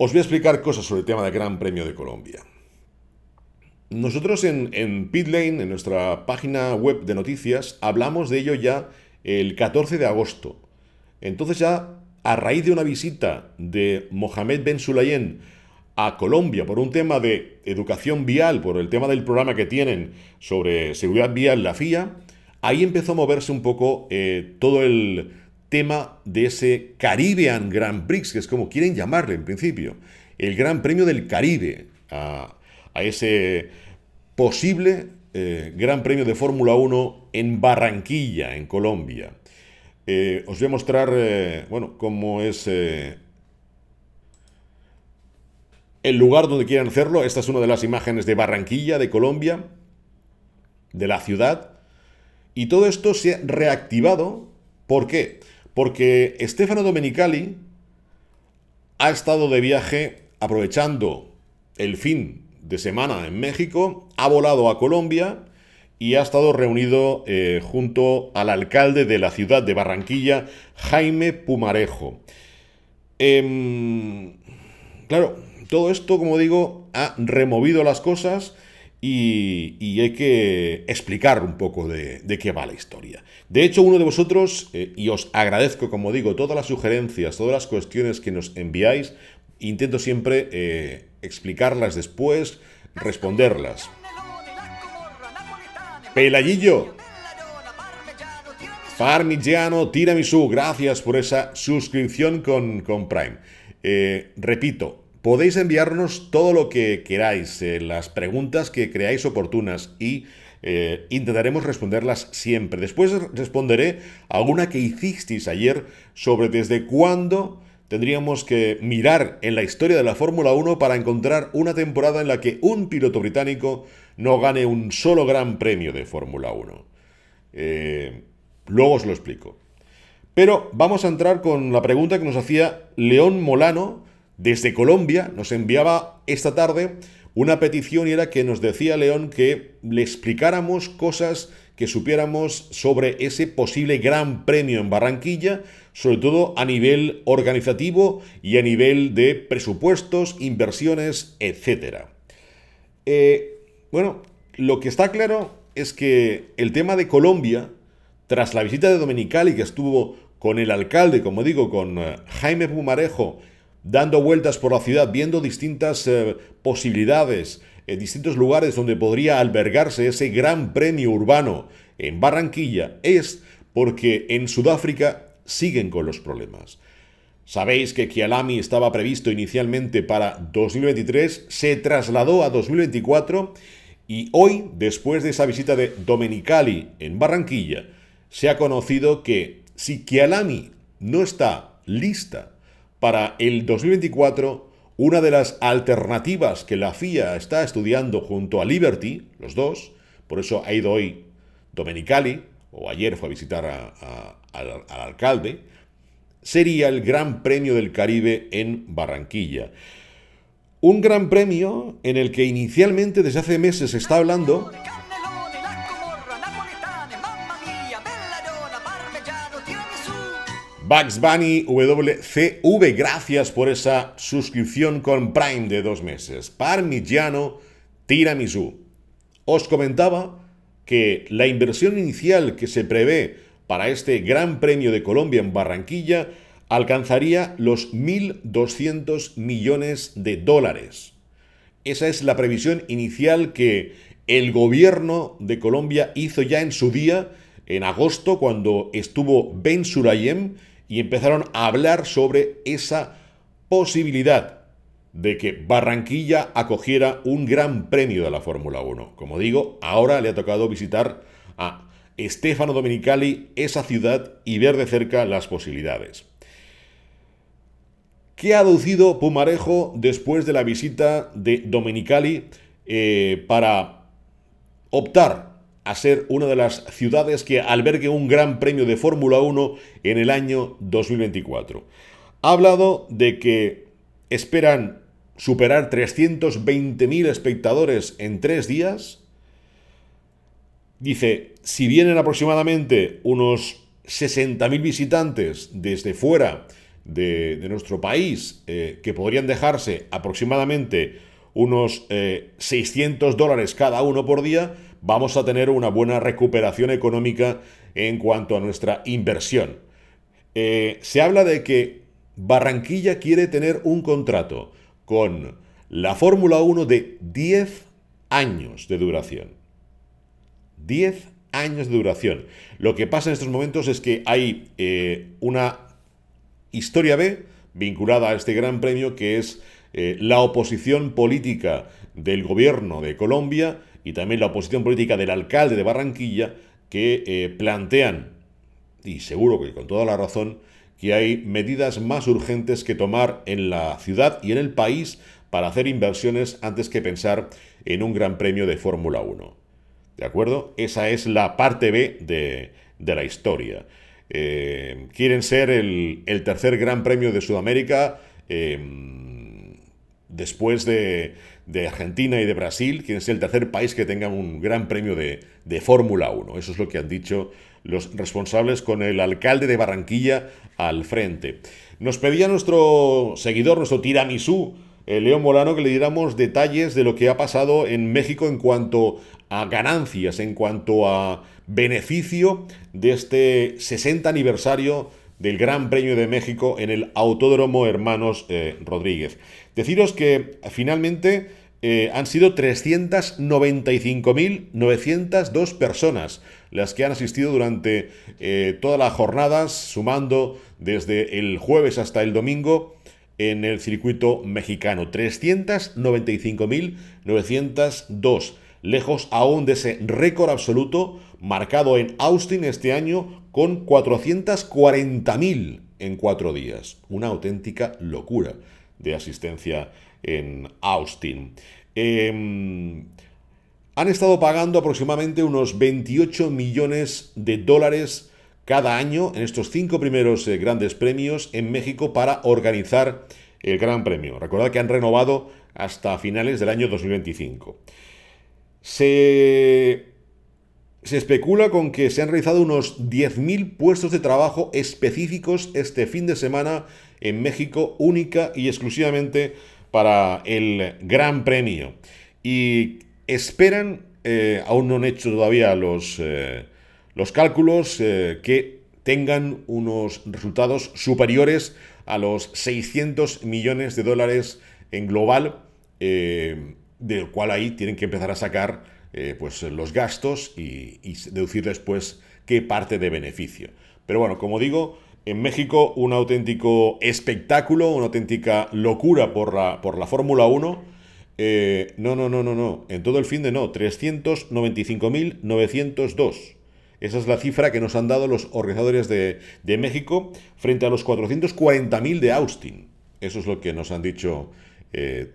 Os voy a explicar cosas sobre el tema del Gran Premio de Colombia. Nosotros en, Pit Lane, en nuestra página web de noticias, hablamos de ello ya el 14 de agosto. Entonces ya, a raíz de una visita de Mohamed Ben Sulayen a Colombia por un tema de educación vial, por el tema del programa que tienen sobre seguridad vial, la FIA, ahí empezó a moverse un poco eh, todo el tema de ese Caribbean Grand Prix, que es como quieren llamarle en principio, el Gran Premio del Caribe, a, ese posible eh, Gran Premio de Fórmula 1 en Barranquilla, en Colombia. Eh, os voy a mostrar, eh, bueno, cómo es el lugar donde quieran hacerlo. Esta es una de las imágenes de Barranquilla, de Colombia, de la ciudad. Y todo esto se ha reactivado. ¿Por qué? Porque Stefano Domenicali ha estado de viaje aprovechando el fin de semana en México, ha volado a Colombia y ha estado reunido eh, junto al alcalde de la ciudad de Barranquilla, Jaime Pumarejo. Em, claro, todo esto, como digo, ha removido las cosas y, hay que explicar un poco de, qué va la historia. De hecho, uno de vosotros, eh, y os agradezco, como digo, todas las sugerencias, todas las cuestiones que nos enviáis, intento siempre eh, explicarlas después, responderlas. ¡Pelayillo! Parmigiano su gracias por esa suscripción con, con Prime. Eh, repito, Podéis enviarnos todo lo que queráis, eh, las preguntas que creáis oportunas y eh, intentaremos responderlas siempre. Después responderé alguna que hicisteis ayer sobre desde cuándo tendríamos que mirar en la historia de la Fórmula 1 para encontrar una temporada en la que un piloto británico no gane un solo gran premio de Fórmula 1. Eh, luego os lo explico. Pero vamos a entrar con la pregunta que nos hacía León Molano desde Colombia nos enviaba esta tarde una petición y era que nos decía León que le explicáramos cosas que supiéramos sobre ese posible gran premio en Barranquilla, sobre todo a nivel organizativo y a nivel de presupuestos, inversiones, etc. Eh, bueno, lo que está claro es que el tema de Colombia, tras la visita de Dominicali que estuvo con el alcalde, como digo, con eh, Jaime Pumarejo, dando vueltas por la ciudad, viendo distintas eh, posibilidades, eh, distintos lugares donde podría albergarse ese gran premio urbano en Barranquilla, es porque en Sudáfrica siguen con los problemas. Sabéis que Kialami estaba previsto inicialmente para 2023, se trasladó a 2024 y hoy, después de esa visita de Domenicali en Barranquilla, se ha conocido que si Kialami no está lista para el 2024 una de las alternativas que la FIA está estudiando junto a Liberty, los dos, por eso ha ido hoy Domenicali, o ayer fue a visitar al, al alcalde, sería el Gran Premio del Caribe en Barranquilla. Un gran premio en el que inicialmente desde hace meses se está hablando Bugs WCV, gracias por esa suscripción con Prime de dos meses. Parmigiano Tiramisú. Os comentaba que la inversión inicial que se prevé para este Gran Premio de Colombia en Barranquilla alcanzaría los 1.200 millones de dólares. Esa es la previsión inicial que el gobierno de Colombia hizo ya en su día, en agosto, cuando estuvo Ben Surayem y empezaron a hablar sobre esa posibilidad de que Barranquilla acogiera un gran premio de la Fórmula 1. Como digo, ahora le ha tocado visitar a Estefano Domenicali, esa ciudad y ver de cerca las posibilidades. ¿Qué ha aducido Pumarejo después de la visita de Domenicali eh, para optar a ser una de las ciudades que albergue un gran premio de Fórmula 1 en el año 2024. Ha hablado de que esperan superar 320.000 espectadores en tres días. Dice, si vienen aproximadamente unos 60.000 visitantes desde fuera de, nuestro país, eh, que podrían dejarse aproximadamente unos 600 eh, dólares cada uno por día, vamos a tener una buena recuperación económica en cuanto a nuestra inversión. Eh, se habla de que Barranquilla quiere tener un contrato con la Fórmula 1 de 10 años de duración. 10 años de duración. Lo que pasa en estos momentos es que hay eh, una historia B vinculada a este gran premio que es eh, la oposición política del gobierno de Colombia y también la oposición política del alcalde de Barranquilla, que eh, plantean, y seguro que con toda la razón, que hay medidas más urgentes que tomar en la ciudad y en el país para hacer inversiones antes que pensar en un gran premio de Fórmula 1. ¿De acuerdo? Esa es la parte B de, la historia. Eh, quieren ser el, tercer gran premio de Sudamérica eh, después de, de Argentina y de Brasil, quien es el tercer país que tenga un gran premio de, Fórmula 1. Eso es lo que han dicho los responsables con el alcalde de Barranquilla al frente. Nos pedía nuestro seguidor, nuestro tiramisú, eh, León Molano, que le diéramos detalles de lo que ha pasado en México en cuanto a ganancias, en cuanto a beneficio de este 60 aniversario del Gran Premio de México en el Autódromo Hermanos eh, Rodríguez. Deciros que finalmente eh, han sido 395.902 personas las que han asistido durante eh, todas las jornadas, sumando desde el jueves hasta el domingo en el circuito mexicano. 395.902, lejos aún de ese récord absoluto marcado en Austin este año con 440.000 en cuatro días. Una auténtica locura de asistencia en Austin. Em, han estado pagando aproximadamente unos 28 millones de dólares cada año en estos cinco primeros eh, grandes premios en México para organizar el Gran Premio. Recordad que han renovado hasta finales del año 2025. Se se especula con que se han realizado unos 10.000 puestos de trabajo específicos este fin de semana en México, única y exclusivamente para el Gran Premio. Y esperan, eh, aún no han hecho todavía los, eh, los cálculos, eh, que tengan unos resultados superiores a los 600 millones de dólares en global, del cual ahí tienen que empezar a sacar pues los gastos y, deducir después qué parte de beneficio. Pero bueno, como digo, en México un auténtico espectáculo, una auténtica locura por la, por la Fórmula 1. no, no, no, no, no. En todo el fin de no. 395.902. Esa es la cifra que nos han dado los organizadores de, México frente a los 440.000 de Austin. Eso es lo que nos han dicho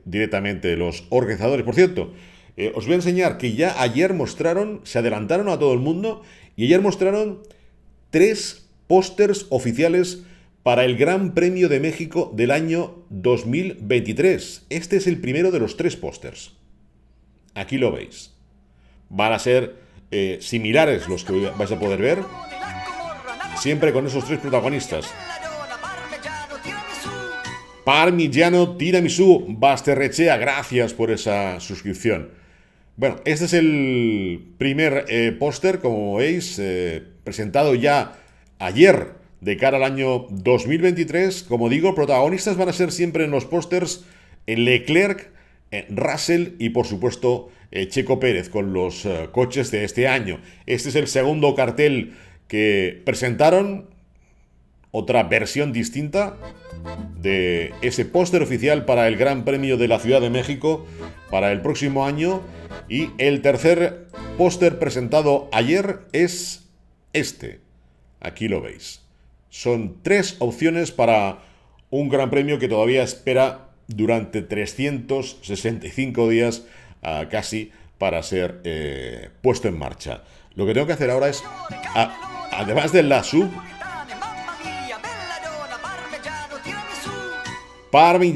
directamente los organizadores. Por cierto, eh, os voy a enseñar que ya ayer mostraron, se adelantaron a todo el mundo y ayer mostraron tres pósters oficiales para el Gran Premio de México del año 2023. Este es el primero de los tres pósters. Aquí lo veis. Van a ser eh, similares los que vais a poder ver. Siempre con esos tres protagonistas. Parmigiano Tiramisú Basterrechea, gracias por esa suscripción. Bueno, este es el primer eh, póster, como veis, eh, presentado ya ayer de cara al año 2023. Como digo, protagonistas van a ser siempre en los pósters eh, Leclerc, Russell y por supuesto Checo Pérez con los coches de este año. Este es el segundo cartel que presentaron otra versión distinta de ese póster oficial para el Gran Premio de la Ciudad de México para el próximo año. Y el tercer póster presentado ayer es este. Aquí lo veis. Son tres opciones para un gran premio que todavía espera durante 365 días ah, casi para ser eh, puesto en marcha. Lo que tengo que hacer ahora es, además de la sub, Parvin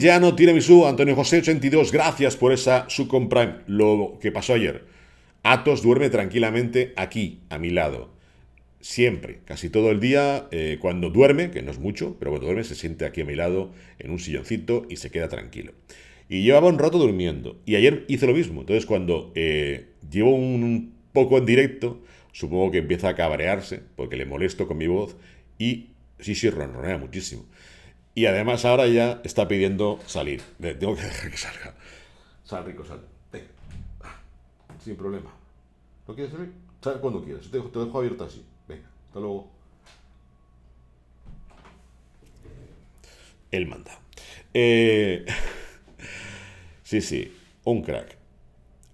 mi sub Antonio José 82, gracias por esa subcomprime, lo que pasó ayer. Atos duerme tranquilamente aquí, a mi lado. Siempre, casi todo el día, eh, cuando duerme, que no es mucho, pero cuando duerme se siente aquí a mi lado en un silloncito y se queda tranquilo. Y llevaba un rato durmiendo. Y ayer hice lo mismo. Entonces cuando eh, llevo un, poco en directo, supongo que empieza a cabrearse, porque le molesto con mi voz y sí, sí, ronronea muchísimo. Y además ahora ya está pidiendo salir. tengo que dejar que salga. Sal, rico, sal. Ven. Ah, sin problema. ¿No quieres salir? Sal cuando quieras. Te, dejo abierta así. Venga, hasta luego. Él manda. Eh, sí, sí, un crack.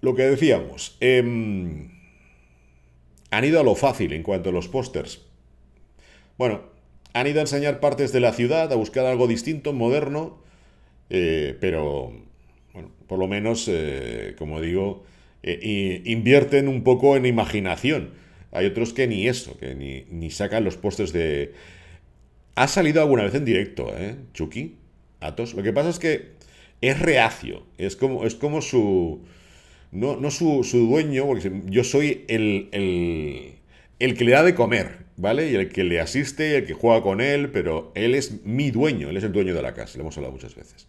Lo que decíamos, em, han ido a lo fácil en cuanto a los pósters. Bueno, han ido a enseñar partes de la ciudad, a buscar algo distinto, moderno, eh, pero, bueno, por lo menos, eh, como digo, eh, invierten un poco en imaginación. Hay otros que ni eso, que ni, sacan los postes de... Ha salido alguna vez en directo, ¿eh? Chucky, Atos. Lo que pasa es que es reacio, es como, es como su... No, su, su dueño, porque yo soy el, el, el que le da de comer, ¿vale? Y el que le asiste, el que juega con él, pero él es mi dueño, él es el dueño de la casa, lo hemos hablado muchas veces.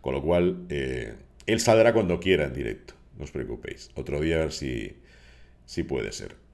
Con lo cual, eh, él saldrá cuando quiera en directo, no os preocupéis. Otro día a ver si, si puede ser.